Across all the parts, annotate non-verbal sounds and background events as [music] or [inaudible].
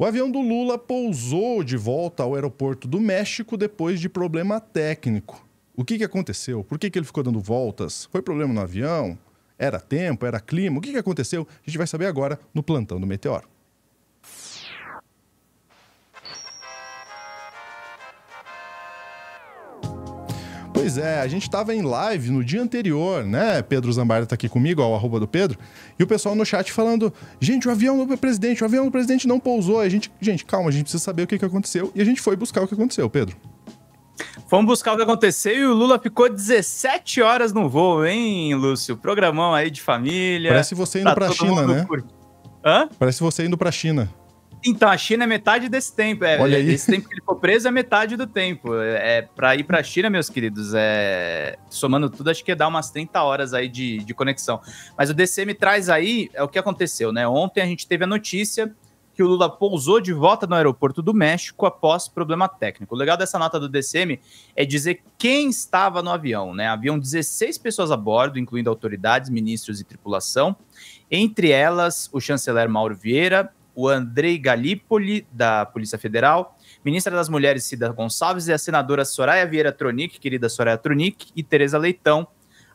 O avião do Lula pousou de volta ao aeroporto do México depois de problema técnico. O que, que aconteceu? Por que, que ele ficou dando voltas? Foi problema no avião? Era tempo? Era clima? O que, que aconteceu? A gente vai saber agora no plantão do Meteoro. Pois é, a gente estava em live no dia anterior, né? Pedro Zambarda está aqui comigo, ao arroba do Pedro, e o pessoal no chat falando: gente, o avião do presidente, o avião do presidente não pousou. A gente, gente, calma, a gente precisa saber o que, que aconteceu. E a gente foi buscar o que aconteceu, Pedro. Vamos buscar o que aconteceu e o Lula ficou 17 horas no voo, hein, Lúcio? Programão aí de família. Parece você tá indo para pra China, né? Por... Hã? Parece você indo pra China. Então, a China é metade desse tempo. É, Olha é, aí. Esse tempo que ele for preso é metade do tempo. É, é para ir para a China, meus queridos, é, somando tudo, acho que dá umas 30 horas aí de, de conexão. Mas o DCM traz aí é o que aconteceu, né? Ontem a gente teve a notícia que o Lula pousou de volta no aeroporto do México após problema técnico. O legal dessa nota do DCM é dizer quem estava no avião, né? Haviam 16 pessoas a bordo, incluindo autoridades, ministros e tripulação, entre elas o chanceler Mauro Vieira, o Andrei Galípoli, da Polícia Federal, ministra das Mulheres Cida Gonçalves e a senadora Soraya Vieira Tronic, querida Soraya Tronic, e Tereza Leitão,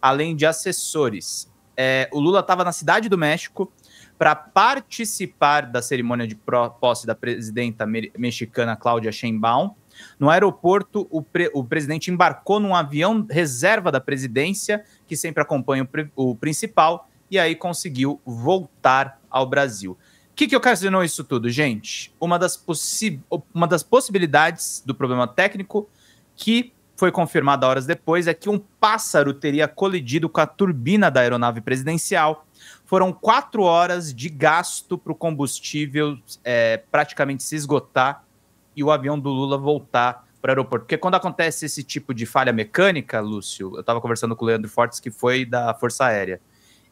além de assessores. É, o Lula estava na Cidade do México para participar da cerimônia de posse da presidenta mexicana Cláudia Sheinbaum. No aeroporto, o, pre o presidente embarcou num avião reserva da presidência, que sempre acompanha o, o principal, e aí conseguiu voltar ao Brasil. O que, que ocasionou isso tudo, gente? Uma das, possi uma das possibilidades do problema técnico que foi confirmada horas depois é que um pássaro teria colidido com a turbina da aeronave presidencial. Foram quatro horas de gasto para o combustível é, praticamente se esgotar e o avião do Lula voltar para o aeroporto. Porque quando acontece esse tipo de falha mecânica, Lúcio, eu estava conversando com o Leandro Fortes, que foi da Força Aérea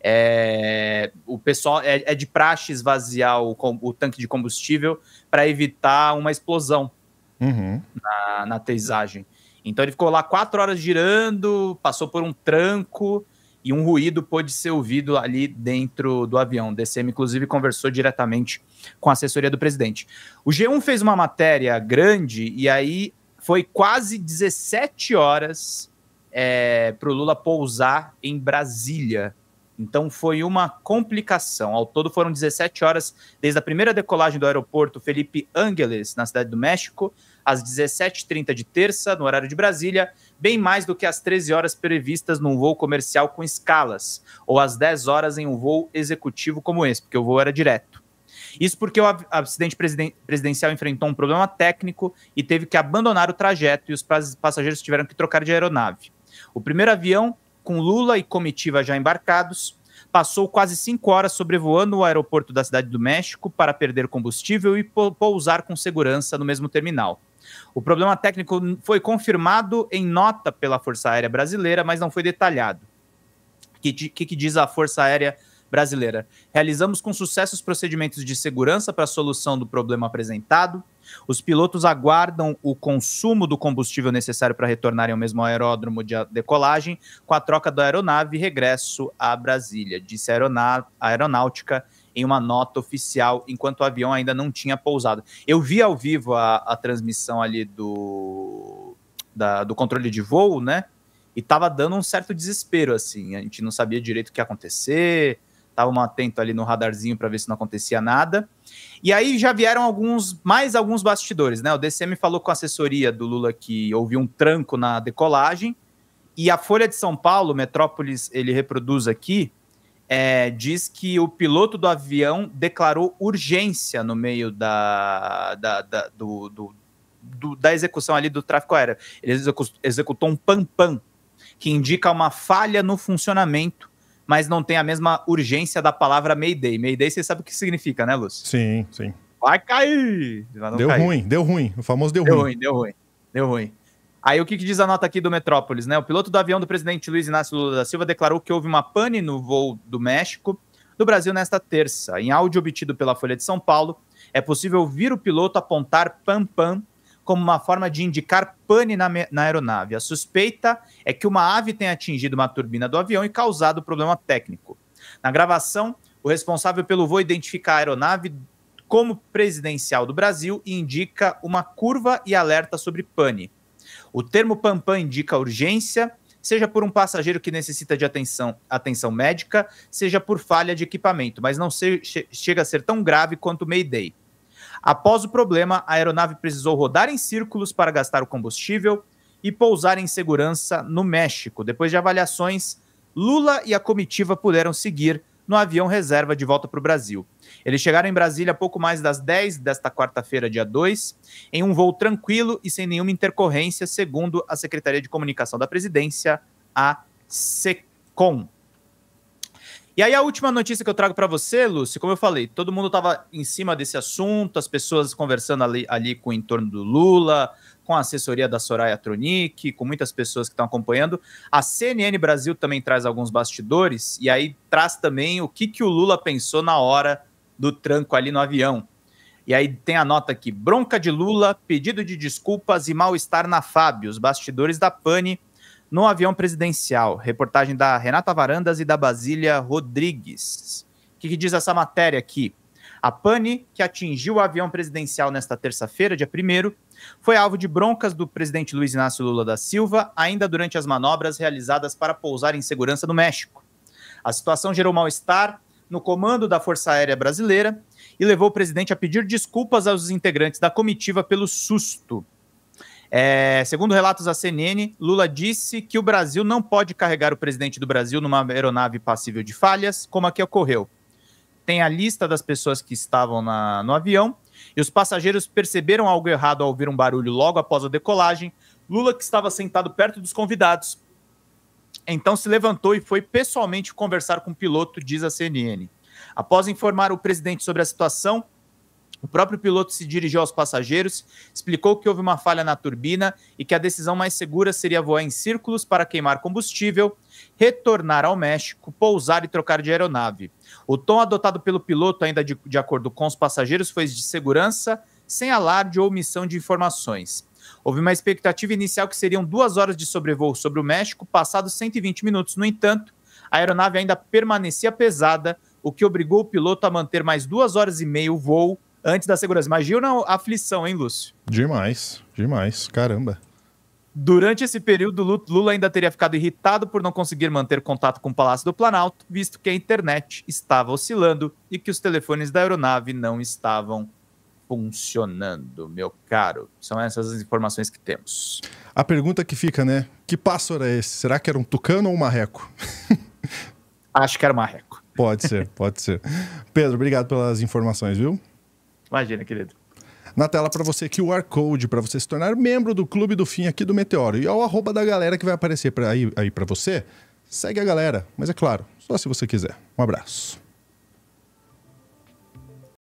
é, o pessoal é, é, de praxe esvaziar o, o tanque de combustível para evitar uma explosão uhum. na, na Então ele ficou lá quatro horas girando, passou por um tranco e um ruído pôde ser ouvido ali dentro do avião. O DCM, inclusive, conversou diretamente com a assessoria do presidente. O G1 fez uma matéria grande e aí foi quase 17 horas é, para o Lula pousar em Brasília. Então foi uma complicação. Ao todo foram 17 horas desde a primeira decolagem do aeroporto Felipe Ángeles, na Cidade do México, às 17h30 de terça, no horário de Brasília, bem mais do que as 13 horas previstas num voo comercial com escalas, ou às 10 horas em um voo executivo como esse, porque o voo era direto. Isso porque o acidente presidencial enfrentou um problema técnico e teve que abandonar o trajeto e os passageiros tiveram que trocar de aeronave. O primeiro avião com Lula e comitiva já embarcados, passou quase cinco horas sobrevoando o aeroporto da Cidade do México para perder combustível e pousar com segurança no mesmo terminal. O problema técnico foi confirmado em nota pela Força Aérea Brasileira, mas não foi detalhado. O que, que, diz a Força Aérea Brasileira? Realizamos com sucesso os procedimentos de segurança para a solução do problema apresentado os pilotos aguardam o consumo do combustível necessário para retornarem ao mesmo aeródromo de decolagem com a troca da aeronave e regresso a Brasília, disse a aeronáutica em uma nota oficial, enquanto o avião ainda não tinha pousado. Eu vi ao vivo a, a transmissão ali do, da, do controle de voo, né? E tava dando um certo desespero, assim. A gente não sabia direito o que ia acontecer estavam atento ali no radarzinho para ver se não acontecia nada. E aí já vieram alguns, mais alguns bastidores, né? O DCM falou com a assessoria do Lula que houve um tranco na decolagem. E a Folha de São Paulo, Metrópolis, ele reproduz aqui, é, diz que o piloto do avião declarou urgência no meio da, da, da do, do, do, da execução ali do tráfico aéreo. Ele executou um pam-pam, que indica uma falha no funcionamento mas não tem a mesma urgência da palavra Mayday. Mayday você sabe o que significa, né, Lúcio? Sim, sim. Vai cair! Deu ruim, deu ruim. O famoso deu, deu ruim. ruim. Deu ruim, deu ruim. Aí o que, que diz a nota aqui do Metrópolis, né? O piloto do avião do presidente Luiz Inácio Lula da Silva declarou que houve uma pane no voo do México do Brasil nesta terça. Em áudio obtido pela Folha de São Paulo, é possível ouvir o piloto apontar pam-pam como uma forma de indicar pane na, na, aeronave. A suspeita é que uma ave tenha atingido uma turbina do avião e causado problema técnico. Na gravação, o responsável pelo voo identifica a aeronave como presidencial do Brasil e indica uma curva e alerta sobre pane. O termo PAMPAM indica urgência, seja por um passageiro que necessita de atenção, atenção médica, seja por falha de equipamento, mas não se, chega a ser tão grave quanto o Mayday. Após o problema, a aeronave precisou rodar em círculos para gastar o combustível e pousar em segurança no México. Depois de avaliações, Lula e a comitiva puderam seguir no avião reserva de volta para o Brasil. Eles chegaram em Brasília pouco mais das 10 desta quarta-feira, dia 2, em um voo tranquilo e sem nenhuma intercorrência, segundo a Secretaria de Comunicação da Presidência, a SECOM. E aí a última notícia que eu trago para você, Lúcio, como eu falei, todo mundo estava em cima desse assunto, as pessoas conversando ali, ali com o entorno do Lula, com a assessoria da Soraya Tronic, com muitas pessoas que estão acompanhando. A CNN Brasil também traz alguns bastidores e aí traz também o que, que o Lula pensou na hora do tranco ali no avião. E aí tem a nota aqui: bronca de Lula, pedido de desculpas e mal-estar na Fábio. Os bastidores da Pane no avião presidencial. Reportagem da Renata Varandas e da Basília Rodrigues. O que, que diz essa matéria aqui? A pane que atingiu o avião presidencial nesta terça-feira, dia 1 foi alvo de broncas do presidente Luiz Inácio Lula da Silva, ainda durante as manobras realizadas para pousar em segurança no México. A situação gerou mal-estar no comando da Força Aérea Brasileira e levou o presidente a pedir desculpas aos integrantes da comitiva pelo susto. É, segundo relatos da CNN, Lula disse que o Brasil não pode carregar o presidente do Brasil numa aeronave passível de falhas, como a que ocorreu. Tem a lista das pessoas que estavam na, no avião e os passageiros perceberam algo errado ao ouvir um barulho logo após a decolagem. Lula, que estava sentado perto dos convidados, então se levantou e foi pessoalmente conversar com o piloto, diz a CNN. Após informar o presidente sobre a situação, o próprio piloto se dirigiu aos passageiros, explicou que houve uma falha na turbina e que a decisão mais segura seria voar em círculos para queimar combustível, retornar ao México, pousar e trocar de aeronave. O tom adotado pelo piloto, ainda de, de acordo com os passageiros, foi de segurança, sem alarde ou omissão de informações. Houve uma expectativa inicial que seriam duas horas de sobrevoo sobre o México, passados 120 minutos. No entanto, a aeronave ainda permanecia pesada, o que obrigou o piloto a manter mais duas horas e meia o voo antes da segurança. Imagina a aflição, hein, Lúcio? Demais, demais, caramba. Durante esse período, Lula ainda teria ficado irritado por não conseguir manter contato com o Palácio do Planalto, visto que a internet estava oscilando e que os telefones da aeronave não estavam funcionando, meu caro. São essas as informações que temos. A pergunta que fica, né? Que pássaro é esse? Será que era um tucano ou um marreco? [laughs] Acho que era um marreco. Pode ser, pode ser. Pedro, obrigado pelas informações, viu? Imagina, querido na tela para você que o QR Code para você se tornar membro do Clube do Fim aqui do Meteoro. E é o arroba da galera que vai aparecer pra aí, aí para você. Segue a galera, mas é claro, só se você quiser. Um abraço.